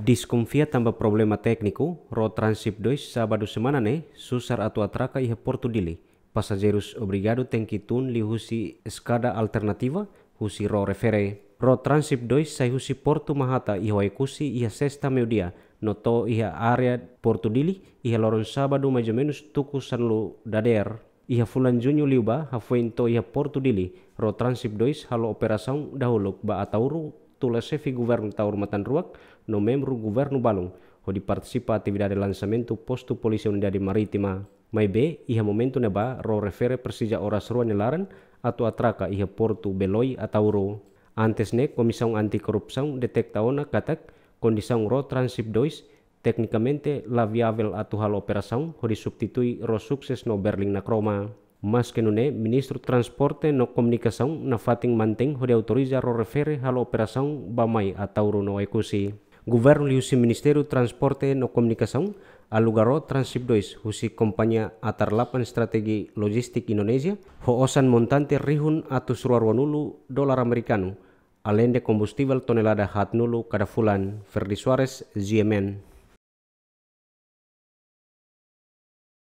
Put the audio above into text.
Disconfia tambah problema tekniku, ro Transip dois sabadu semana ne, susar atau atraka ihe portu Dili. Pasajerus obrigado tengki tun li husi skada alternativa, husi ro refere. Ro Transip dois sai husi Porto Mahata iho ekusi ihe sesta meudia, noto ihe area portu Dili ihe loron sábado mais tuku sanlu dader. Iha fulan junyu liuba hafuento iha portu Dili, ro Transip dois halo operasaun dahuluk ba atauru tula sefi matan ruak, no membru governo balung, ho di partisipa atividade lansamentu postu polisi Unidade maritima. mai be iha ne neba ro refere persija oras rua nelaran atau atraka iha portu beloi atau ro. Antes ne anti korupsaun detekta ona katak kondisaun ro transip dois teknikamente la viável operasaun ho di substitui ro sukses no Berling na kroma mas que nune ministro transporte no comunicação na manteng mantém de autoriza ro refere à operação bamai a tauro no ecosi governo liusi ministério transporte no comunicação Alugaro Transship 2 husi kompanya Lapan strategi logistik Indonesia ho osan montante rihun atus ruarwanulu dolar amerikano alende combustível tonelada hat nulu kada fulan Ferdi Suarez, GMN.